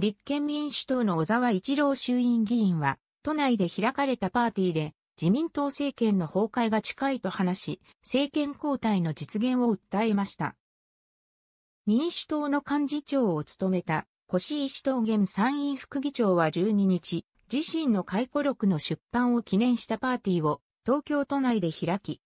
立憲民主党の小沢一郎衆院議員は、都内で開かれたパーティーで、自民党政権の崩壊が近いと話し、政権交代の実現を訴えました。民主党の幹事長を務めた、越石東元参院副議長は12日、自身の回顧録の出版を記念したパーティーを東京都内で開き、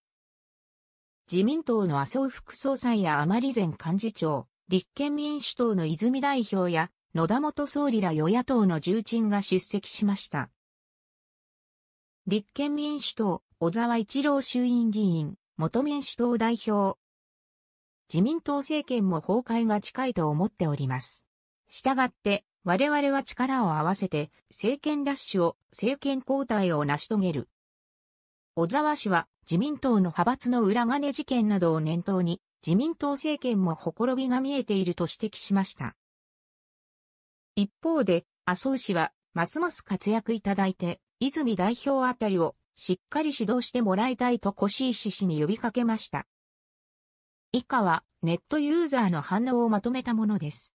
自民党の麻生副総裁や甘利前幹事長、立憲民主党の泉代表や野田元総理ら与野党の重鎮が出席しました。立憲民主党、小沢一郎衆院議員、元民主党代表。自民党政権も崩壊が近いと思っております。したがって、我々は力を合わせて、政権奪取を、政権交代を成し遂げる。小沢氏は、自民党の派閥の裏金事件などを念頭に、自民党政権もほころびが見えていると指摘しました。一方で、麻生氏は、ますます活躍いただいて、泉代表あたりをしっかり指導してもらいたいと越石氏に呼びかけました。以下はネットユーザーの反応をまとめたものです。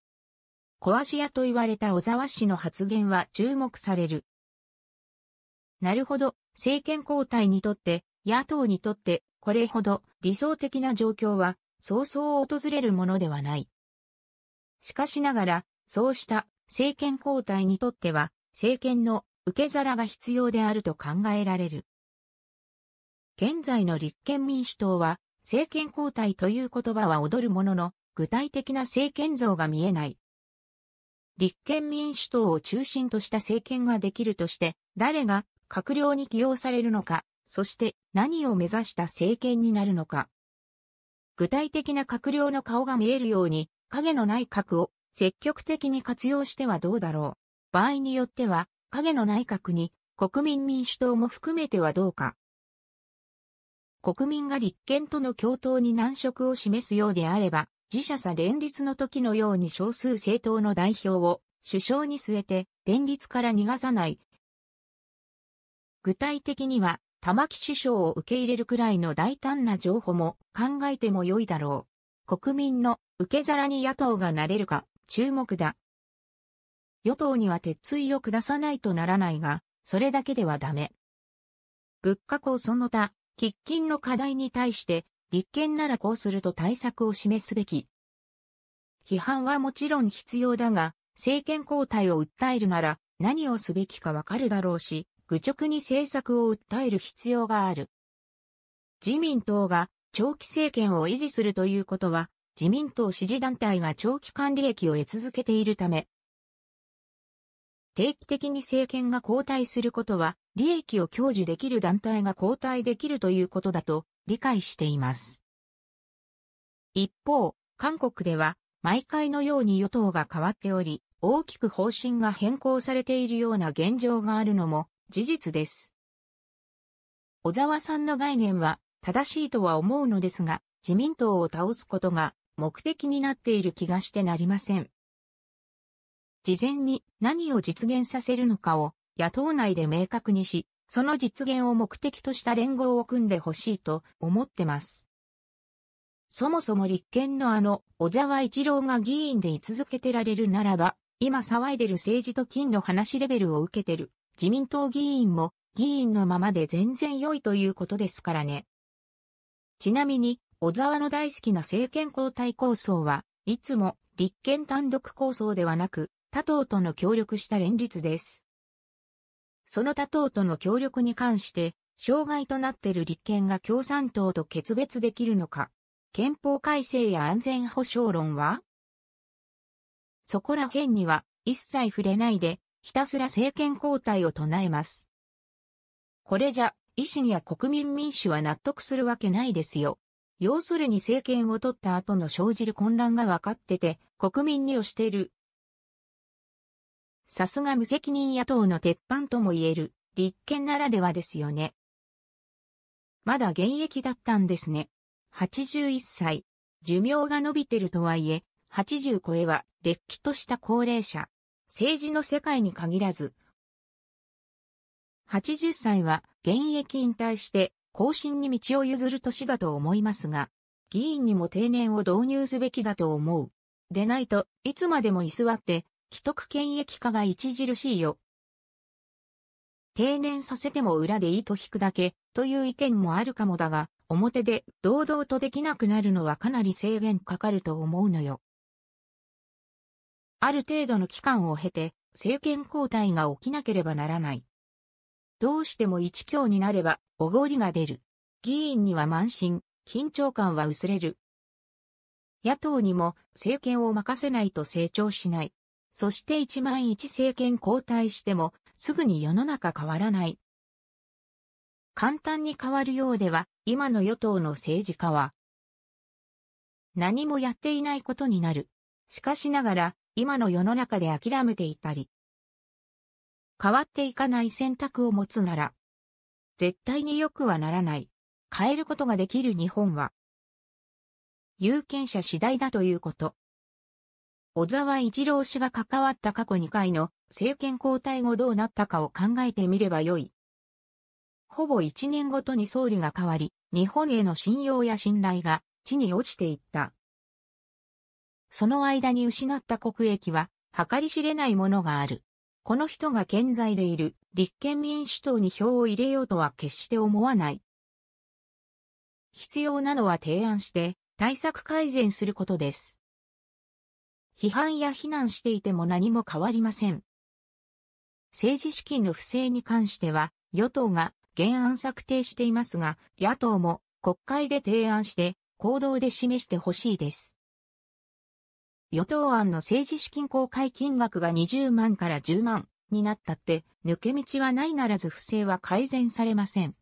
小足屋と言われた小沢氏の発言は注目される。なるほど、政権交代にとって、野党にとって、これほど理想的な状況は、早々訪れるものではない。しかしながら、そうした政権交代にとっては、政権の受け皿が必要であると考えられる。現在の立憲民主党は、政権交代という言葉は踊るものの、具体的な政権像が見えない。立憲民主党を中心とした政権ができるとして、誰が閣僚に起用されるのか、そして何を目指した政権になるのか。具体的な閣僚の顔が見えるように、影のない核を積極的に活用してはどうだろう。場合によっては、影の内閣に国民民主党も含めてはどうか。国民が立憲との共闘に難色を示すようであれば、自社さ連立の時のように少数政党の代表を首相に据えて連立から逃がさない。具体的には、玉木首相を受け入れるくらいの大胆な情報も考えても良いだろう。国民の受け皿に野党がなれるか、注目だ。与党には鉄槌を下さないとならないが、それだけではダメ。物価高その他、喫緊の課題に対して、立憲ならこうすると対策を示すべき。批判はもちろん必要だが、政権交代を訴えるなら何をすべきかわかるだろうし、愚直に政策を訴える必要がある。自民党が長期政権を維持するということは、自民党支持団体が長期間利益を得続けているため、定期的に政権が交代することは、利益を享受できる団体が交代できるということだと理解しています。一方、韓国では、毎回のように与党が変わっており、大きく方針が変更されているような現状があるのも事実です。小沢さんの概念は正しいとは思うのですが、自民党を倒すことが目的になっている気がしてなりません。事前に何を実現させるのかを野党内で明確にし、その実現を目的とした連合を組んでほしいと思ってます。そもそも立憲のあの小沢一郎が議員で居続けてられるならば、今騒いでる政治と金の話レベルを受けてる自民党議員も議員のままで全然良いということですからね。ちなみに小沢の大好きな政権交代構想は、いつも立憲単独構想ではなく、他党との協力した連立です。その他党との協力に関して、障害となっている立憲が共産党と決別できるのか、憲法改正や安全保障論はそこら辺には一切触れないで、ひたすら政権交代を唱えます。これじゃ、維新や国民民主は納得するわけないですよ。要するに政権を取った後の生じる混乱が分かってて、国民に押してる。さすが無責任野党の鉄板とも言える、立憲ならではですよね。まだ現役だったんですね。81歳。寿命が伸びてるとはいえ、80超えは、れっきとした高齢者。政治の世界に限らず。80歳は、現役引退して、更新に道を譲る年だと思いますが、議員にも定年を導入すべきだと思う。でないといつまでも居座って、既得権益化が著しいよ。定年させても裏で糸引くだけという意見もあるかもだが、表で堂々とできなくなるのはかなり制限かかると思うのよ。ある程度の期間を経て政権交代が起きなければならない。どうしても一強になれば、おごりが出る。議員には満身、緊張感は薄れる。野党にも政権を任せないと成長しない。そして一万一政権交代しても、すぐに世の中変わらない。簡単に変わるようでは、今の与党の政治家は、何もやっていないことになる。しかしながら、今の世の中で諦めていたり、変わっていかない選択を持つなら、絶対に良くはならない。変えることができる日本は、有権者次第だということ。小沢一郎氏が関わった過去2回の政権交代後どうなったかを考えてみればよい。ほぼ1年ごとに総理が変わり、日本への信用や信頼が地に落ちていった。その間に失った国益は計り知れないものがある。この人が健在でいる立憲民主党に票を入れようとは決して思わない。必要なのは提案して対策改善することです。批判や非難していても何も変わりません。政治資金の不正に関しては、与党が原案策定していますが、野党も国会で提案して、行動で示してほしいです。与党案の政治資金公開金額が20万から10万になったって、抜け道はないならず不正は改善されません。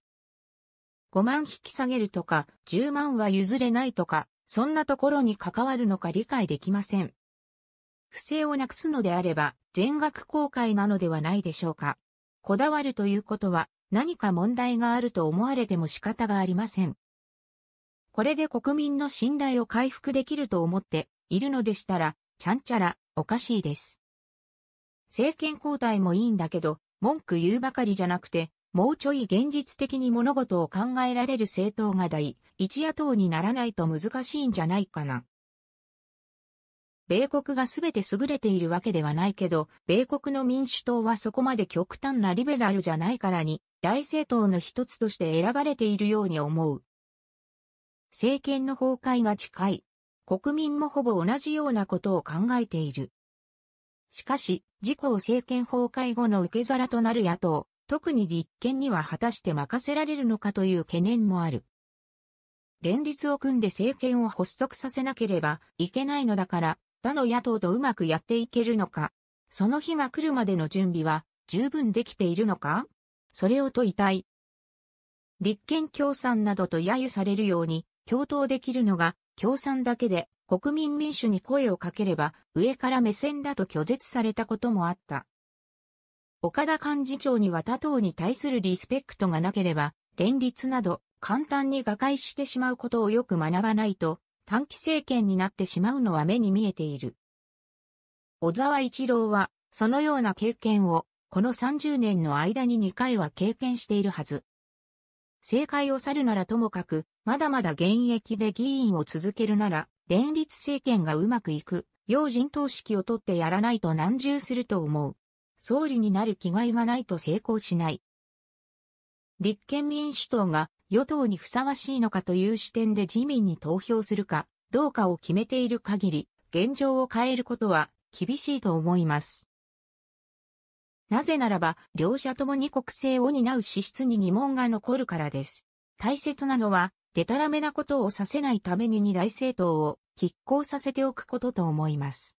5万引き下げるとか、10万は譲れないとか、そんなところに関わるのか理解できません。不正をなくすのであれば、全額公開なのではないでしょうか。こだわるということは、何か問題があると思われても仕方がありません。これで国民の信頼を回復できると思って、いるのでしたら、ちゃんちゃら、おかしいです。政権交代もいいんだけど、文句言うばかりじゃなくて、もうちょい現実的に物事を考えられる政党が大、一野党にならないと難しいんじゃないかな。米国が全て優れているわけではないけど、米国の民主党はそこまで極端なリベラルじゃないからに、大政党の一つとして選ばれているように思う。政権の崩壊が近い。国民もほぼ同じようなことを考えている。しかし、自公政権崩壊後の受け皿となる野党、特に立憲には果たして任せられるのかという懸念もある。連立を組んで政権を発足させなければいけないのだから、他の野党とうまくやっていけるのか、その日が来るまでの準備は十分できているのかそれを問いたい。立憲共産などと揶揄されるように、共闘できるのが共産だけで国民民主に声をかければ上から目線だと拒絶されたこともあった。岡田幹事長には他党に対するリスペクトがなければ連立など簡単に瓦解してしまうことをよく学ばないと短期政権になってしまうのは目に見えている。小沢一郎はそのような経験をこの30年の間に2回は経験しているはず。政界を去るならともかく、まだまだ現役で議員を続けるなら、連立政権がうまくいく、要人等式を取ってやらないと難重すると思う。総理になる気概がないと成功しない。立憲民主党が与党にふさわしいのかという視点で自民に投票するかどうかを決めている限り、現状を変えることは厳しいと思います。なぜならば、両者ともに国政を担う資質に疑問が残るからです。大切なのは、デタラメなことをさせないために二大政党を拮抗させておくことと思います。